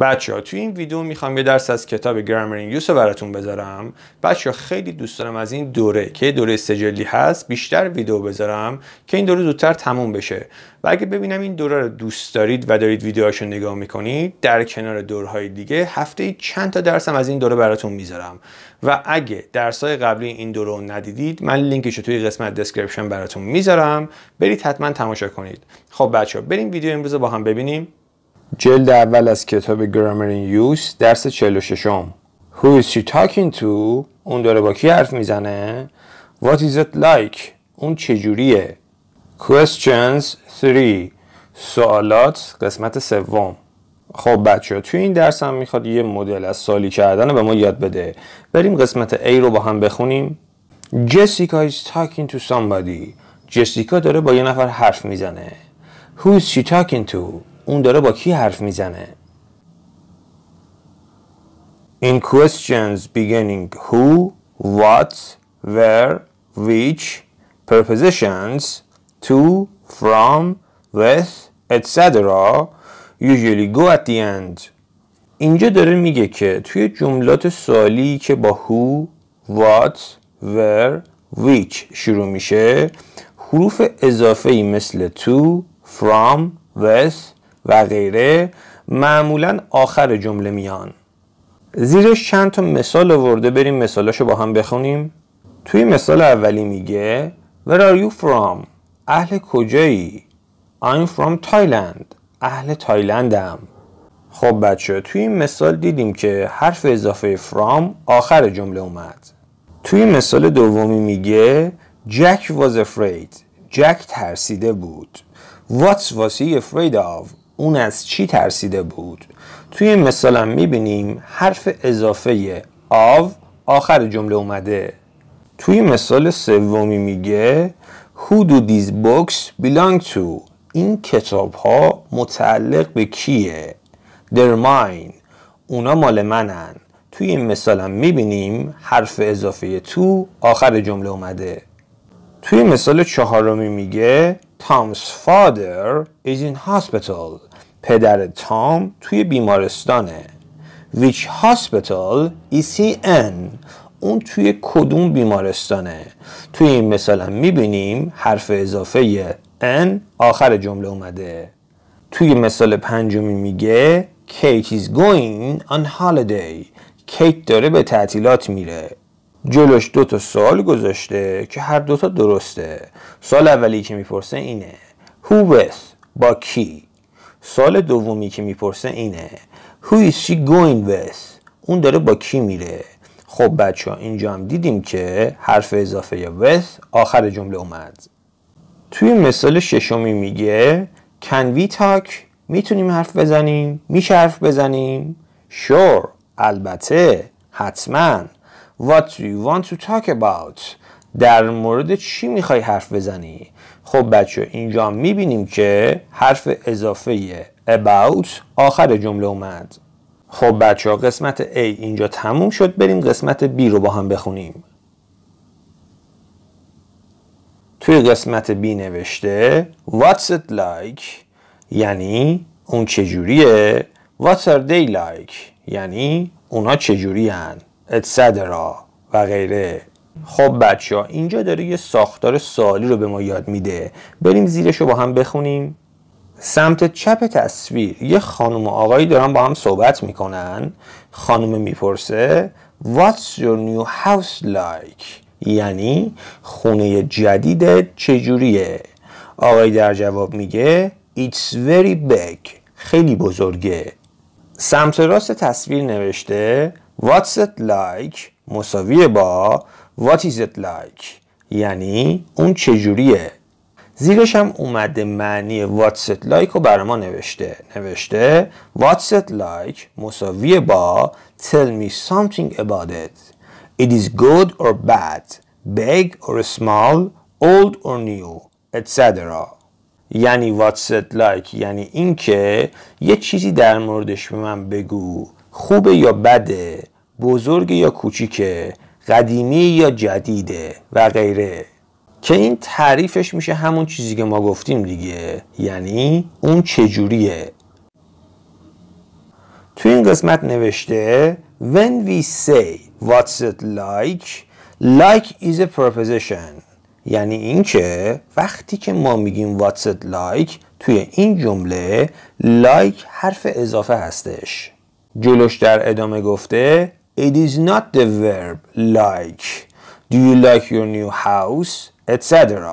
بچه ها توی این ویدیو میخوام یه درس از کتاب گرامر یوسو رو براتون بذارم بچه ها خیلی دوست دارم از این دوره که دوره سجلی هست بیشتر ویدیو بذارم که این دوره زودتر تموم بشه و اگه ببینم این دوره رو دوست دارید و دارید رو نگاه میکنید در کنار دورهای دیگه هفته چند تا درسم از این دوره براتون میذارم و اگه درسای قبلی این دوره رو ندیدید من لینکش رو توی قسمت دسکریپشن براتون میذارم برید حتما تماشا کنید خب بچه ها بریم ویدیو امروز با هم ببینیم جلد اول از کتاب گرامر یوز درس 46 م Who is she talking to? اون داره با کی حرف میزنه؟ What is it like? اون چجوریه؟ Questions 3 سوالات قسمت سوم خب بچه ها توی این درس هم میخواد یه مدل از سالی کردن به ما یاد بده بریم قسمت A رو با هم بخونیم Jessica is talking to somebody جسیکا داره با یه نفر حرف میزنه Who is she talking to? اون داره با کی حرف میزنه In questions beginning who, what, where, which, prepositions, to, from, with, etc. usually go at the end. اینجا داره میگه که توی جملات سالی که با who, what, where, which شروع میشه حروف اضافه ای مثل to, from, with و غیره معمولا آخر جمله میان زیرش چند تا مثال آورده بریم مثالاشو با هم بخونیم توی مثال اولی میگه Where are you from? اهل کجایی؟ I'm from Thailand اهل تایلندم خب بچه توی این مثال دیدیم که حرف اضافه from آخر جمله اومد توی مثال دومی میگه Jack was afraid Jack ترسیده بود What was he afraid of? اون از چی ترسیده بود توی این هم میبینیم حرف اضافه آو آخر جمله اومده توی مثال سومی میگه Who do these books belong to? این کتاب ها متعلق به کیه؟ They're mine اونا مال منن توی این هم میبینیم حرف اضافه تو آخر جمله اومده توی مثال چهارمی میگه Tom's father is in hospital پدر تام توی بیمارستانه Which hospital is he in? اون توی کدوم بیمارستانه توی این مثال هم میبینیم حرف اضافه ان آخر جمله اومده توی مثال پنجمی میگه Kate is going on holiday کیت داره به تعطیلات میره جلوش دو تا سوال گذاشته که هر دوتا درسته سال اولی که میپرسه اینه Who with با کی سال دومی که میپرسه اینه Who is she going with? اون داره با کی میره؟ خب بچه اینجا هم دیدیم که حرف اضافه with آخر جمله اومد توی مثال ششمی میگه Can we talk? میتونیم حرف بزنیم؟ میشه حرف بزنیم؟ Sure البته حتما What do you want to talk about? در مورد چی میخوای حرف بزنی؟ خب بچه اینجا میبینیم که حرف اضافه about آخر جمله اومد خب بچه قسمت A اینجا تموم شد بریم قسمت B رو با هم بخونیم توی قسمت B نوشته What's it like یعنی اون چجوریه What are they like یعنی اونا چجوری هن etc و غیره خب بچه ها اینجا داره یه ساختار سالی رو به ما یاد میده بریم زیرش رو با هم بخونیم سمت چپ تصویر یه خانم و آقایی دارن با هم صحبت میکنن خانم میپرسه What's your new house like? یعنی خونه جدیدت چجوریه؟ آقای در جواب میگه It's very big خیلی بزرگه سمت راست تصویر نوشته What's it like? مساوی با What is it like یعنی اون چجوریه زیرش هم اومده معنی What's it like رو برای ما نوشته نوشته What's it like مساوی با Tell me something about it It is good or bad Big or small Old or new Etc یعنی What's it like یعنی اینکه یه چیزی در موردش به من بگو خوبه یا بده بزرگ یا کوچیکه قدیمی یا جدیده و غیره که این تعریفش میشه همون چیزی که ما گفتیم دیگه یعنی اون چجوریه تو این قسمت نوشته When we say what's it like Like is a proposition یعنی اینکه وقتی که ما میگیم what's it like توی این جمله like حرف اضافه هستش جلوش در ادامه گفته It is not the verb like Do you like your new house? etc.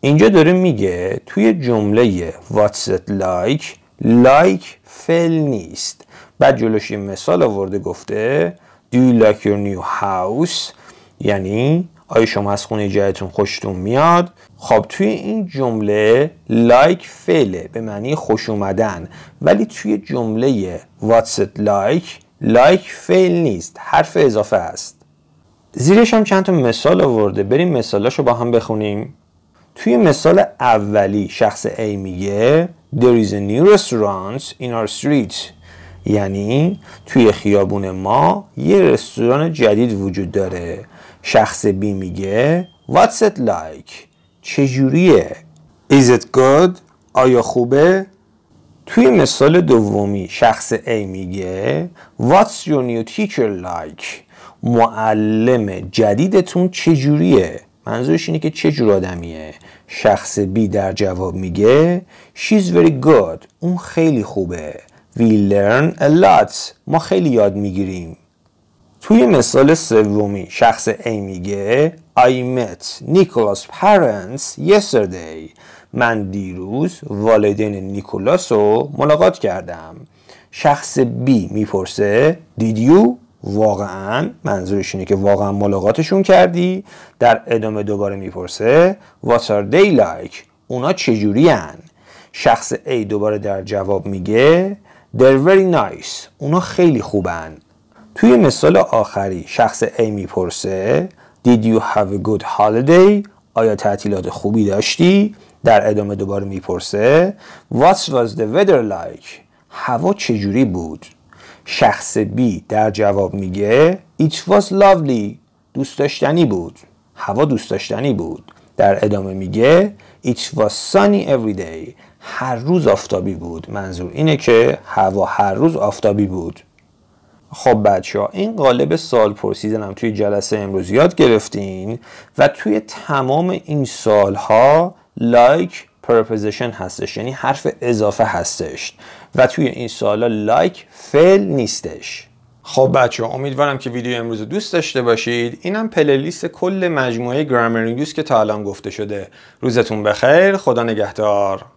اینجا داره میگه توی جمله What's it like like فعل نیست بعد جلوش یه مثال آورده گفته Do you like your new house یعنی آیا شما از خونه جایتون خوشتون میاد خب توی این جمله لایک فعله به معنی خوش اومدن ولی توی جمله What's it like لایک فیل نیست حرف اضافه است زیرش هم چند تا مثال آورده بریم مثالاشو با هم بخونیم توی مثال اولی شخص A میگه There is a new restaurant in our street یعنی توی خیابون ما یه رستوران جدید وجود داره شخص B میگه What's it like؟ چجوریه؟ Is it good؟ آیا خوبه؟ توی مثال دومی شخص A میگه What's your new teacher like معلم جدیدتون چجوریه منظورش اینه که چجور آدمیه شخص B در جواب میگه She's very good اون خیلی خوبه We learn a lot ما خیلی یاد میگیریم توی مثال سومی شخص A میگه I met Nicholas' parents yesterday من دیروز والدین نیکولاس رو ملاقات کردم شخص بی میپرسه دیدیو واقعا منظورش اینه که واقعا ملاقاتشون کردی در ادامه دوباره میپرسه What are they like اونا چجوری هن؟ شخص A دوباره در جواب میگه They're very nice اونا خیلی خوبن توی مثال آخری شخص A میپرسه Did you have a good holiday؟ آیا تعطیلات خوبی داشتی؟ در ادامه دوباره میپرسه What was the weather like? هوا چجوری بود؟ شخص B در جواب میگه It was lovely دوست داشتنی بود هوا دوست داشتنی بود در ادامه میگه It was sunny every day هر روز آفتابی بود منظور اینه که هوا هر روز آفتابی بود خب بچه ها این قالب سال پرسیدن هم توی جلسه امروز یاد گرفتین و توی تمام این سال ها like preposition هستش یعنی حرف اضافه هستش و توی این سالا like فعل نیستش خب بچه امیدوارم که ویدیو امروز دوست داشته باشید اینم پلیلیست کل مجموعه گرامر که تا الان گفته شده روزتون بخیر خدا نگهدار